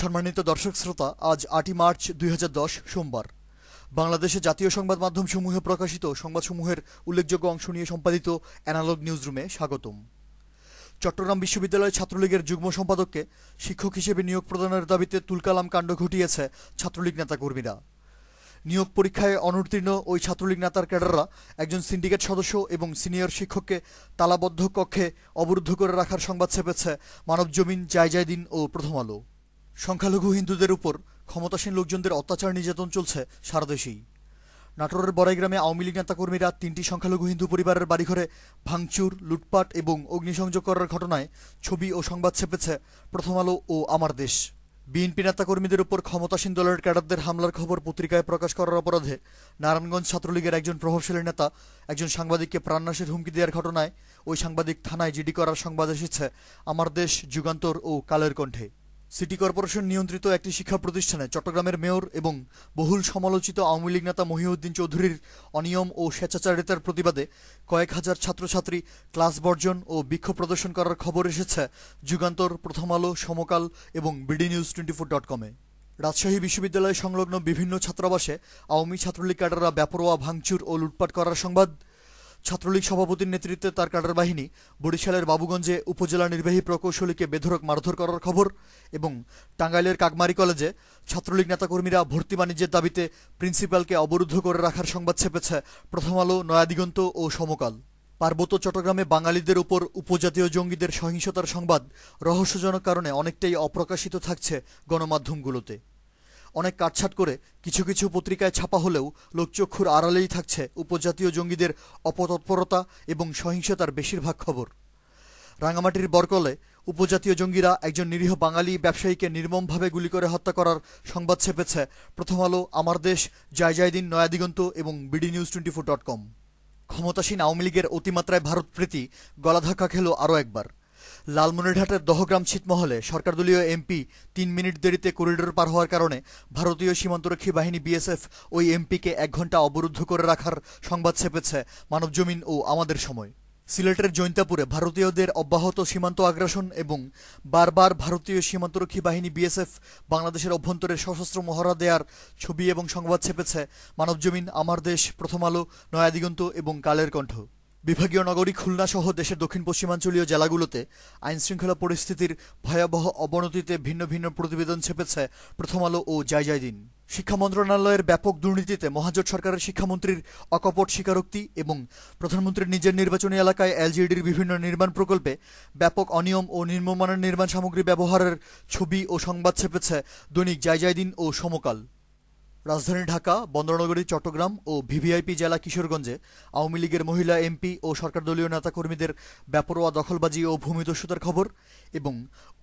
সম্মানিত দর্শক শ্রোতা আজ আটই মার্চ দুই সোমবার বাংলাদেশে জাতীয় সংবাদ মাধ্যমসমূহে প্রকাশিত সংবাদসমূহের উল্লেখযোগ্য অংশ নিয়ে সম্পাদিত অ্যানালগ নিউজরুমে স্বাগতম চট্টগ্রাম বিশ্ববিদ্যালয় ছাত্রলীগের যুগ্ম সম্পাদককে শিক্ষক হিসেবে নিয়োগ প্রদানের দাবিতে তুলকালাম কাণ্ড ঘটিয়েছে ছাত্রলীগ নেতাকর্মীরা নিয়োগ পরীক্ষায় অনুত্তীর্ণ ওই ছাত্রলীগ নেতার ক্যাডাররা একজন সিন্ডিকেট সদস্য এবং সিনিয়র শিক্ষককে তালাবদ্ধ কক্ষে অবরুদ্ধ করে রাখার সংবাদ ছেপেছে মানবজমিন জায় দিন ও প্রথম আলো সংখ্যালঘু হিন্দুদের উপর ক্ষমতাসীন লোকজনদের অত্যাচার নির্যাতন চলছে সারা দেশেই নাটোরের বড়াই গ্রামে আওয়ামী লীগ নেতাকর্মীরা তিনটি সংখ্যালঘু হিন্দু পরিবারের বাড়িঘরে ভাঙচুর লুটপাট এবং অগ্নিসংযোগ করার ঘটনায় ছবি ও সংবাদ ছেপেছে প্রথম আলো ও আমার দেশ বিএনপি নেতাকর্মীদের উপর ক্ষমতাসীন দলের ক্যাডারদের হামলার খবর পত্রিকায় প্রকাশ করার অপরাধে নারায়ণগঞ্জ ছাত্রলীগের একজন প্রভাবশালী নেতা একজন সাংবাদিককে প্রাণনাশের হুমকি দেওয়ার ঘটনায় ওই সাংবাদিক থানায় জিডি করার সংবাদ এসেছে আমার দেশ যুগান্তর ও কালের কণ্ঠে সিটি কর্পোরেশন নিয়ন্ত্রিত একটি শিক্ষা প্রতিষ্ঠানে চট্টগ্রামের মেয়র এবং বহুল সমালোচিত আওয়ামী লীগ নেতা মহিউদ্দিন চৌধুরীর অনিয়ম ও স্বেচ্ছাচারিতার প্রতিবাদে কয়েক হাজার ছাত্রছাত্রী ক্লাস বর্জন ও বিক্ষোভ প্রদর্শন করার খবর এসেছে যুগান্তর প্রথম আলো সমকাল এবং BD news twenty four dot কমে রাজশাহী বিশ্ববিদ্যালয় সংলগ্ন বিভিন্ন ছাত্রাবাসে আওয়ামী ছাত্রলীগ ক্যাডাররা ব্যাপরোয়া ভাঙচুর ও লুটপাট করার সংবাদ ছাত্রলীগ সভাপতির নেতৃত্বে তার কাডার বাহিনী বরিশালের বাবুগঞ্জে উপজেলা নির্বাহী প্রকৌশলীকে বেধরক মারধর করার খবর এবং টাঙ্গাইলের কাকমারি কলেজে ছাত্রলীগ নেতাকর্মীরা ভর্তি বাণিজ্যের দাবিতে প্রিন্সিপালকে অবরুদ্ধ করে রাখার সংবাদ ছেপেছে প্রথম আলো নয়াদিগন্ত ও সমকাল পার্বত্য চট্টগ্রামে বাঙালিদের উপর উপজাতীয় জঙ্গিদের সহিংসতার সংবাদ রহস্যজনক কারণে অনেকটাই অপ্রকাশিত থাকছে গণমাধ্যমগুলোতে অনেক কাটছাট করে কিছু কিছু পত্রিকায় ছাপা হলেও লোকচক্ষুর আড়ালেই থাকছে উপজাতীয় জঙ্গিদের অপতৎপরতা এবং সহিংসতার বেশিরভাগ খবর রাঙামাটির বরকলে উপজাতীয় জঙ্গিরা একজন নিরীহ বাঙালি ব্যবসায়ীকে নির্মমভাবে গুলি করে হত্যা করার সংবাদ ছেপেছে প্রথম আলো আমার দেশ জয় জয় দিন নয়াদিগন্ত এবং BD news twenty four dot com ক্ষমতাসীন আওয়ামী লীগের অতিমাত্রায় ভারতপ্রীতি গলাধাক্কা খেল আরও একবার লালমনিরহাটের দহগ্রাম ছিটমহলে সরকারদলীয় এমপি তিন মিনিট দেরিতে করিডোর পার হওয়ার কারণে ভারতীয় সীমান্তরক্ষী বাহিনী বিএসএফ ওই এমপিকে এক ঘন্টা অবরুদ্ধ করে রাখার সংবাদ ছেপেছে মানবজমিন ও আমাদের সময় সিলেটের জৈন্তাপুরে ভারতীয়দের অব্যাহত সীমান্ত আগ্রাসন এবং বারবার ভারতীয় সীমান্তরক্ষী বাহিনী বিএসএফ বাংলাদেশের অভ্যন্তরে সশস্ত্র মহড়া দেয়ার ছবি এবং সংবাদ ছেপেছে মানবজমিন আমার দেশ প্রথম আলো নয়াদিগন্ত এবং কালের কণ্ঠ বিভাগীয় নগরী খুলনা সহ দেশের দক্ষিণ পশ্চিমাঞ্চলীয় জেলাগুলোতে আইন শৃঙ্খলা পরিস্থিতির ভয়াবহ অবনতিতে ভিন্ন ভিন্ন প্রতিবেদন ছেপেছে প্রথম আলো ও যায় যায় দিন শিক্ষা মন্ত্রণালয়ের ব্যাপক দুর্নীতিতে মহাজোট সরকারের শিক্ষামন্ত্রীর অকপট স্বীকারোক্তি এবং প্রধানমন্ত্রীর নিজের নির্বাচনী এলাকায় এলজিডির বিভিন্ন নির্মাণ প্রকল্পে ব্যাপক অনিয়ম ও নিম্নমানের নির্মাণ সামগ্রী ব্যবহারের ছবি ও সংবাদ ছেপেছে দৈনিক জায় জায় দিন ও সমকাল রাজধানী ঢাকা বন্দরনগরী চট্টগ্রাম ও ভিভিআইপি জেলা কিশোরগঞ্জে আওয়ামী লীগের মহিলা এমপি ও সরকার দলীয় নেতাকর্মীদের ব্যাপরোয়া দখলবাজি ও ভূমিদস্যুতার খবর এবং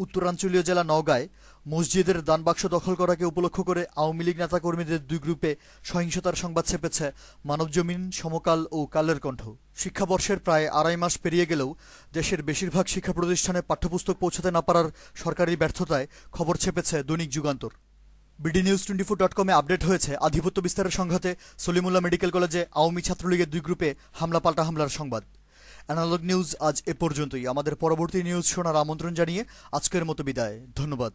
উত্তরাঞ্চলীয় জেলা নওগাঁয় মসজিদের দানবাক্স দখল করাকে উপলক্ষ করে আওয়ামী লীগ নেতাকর্মীদের দুই গ্রুপে সহিংসতার সংবাদ ছেপেছে মানবজমিন সমকাল ও কালের কণ্ঠ শিক্ষাবর্ষের প্রায় আড়াই মাস পেরিয়ে গেলেও দেশের বেশিরভাগ শিক্ষা প্রতিষ্ঠানে পাঠ্যপুস্তক পৌঁছাতে না পারার সরকারি ব্যর্থতায় খবর ছেপেছে দৈনিক Jugantor BD news twenty four dot কমে আপডেট হয়েছে আধিপত্য বিস্তারের সংঘাতে সলিমুল্লাহ মেডিকেল কলেজে আওয়ামী ছাত্রলীগের দুই গ্রুপে হামলা পাল্টা হামলার সংবাদ অ্যানালগ নিউজ আজ এ পর্যন্তই আমাদের পরবর্তী নিউজ শোনার আমন্ত্রণ জানিয়ে আজকের মতো বিদায় ধন্যবাদ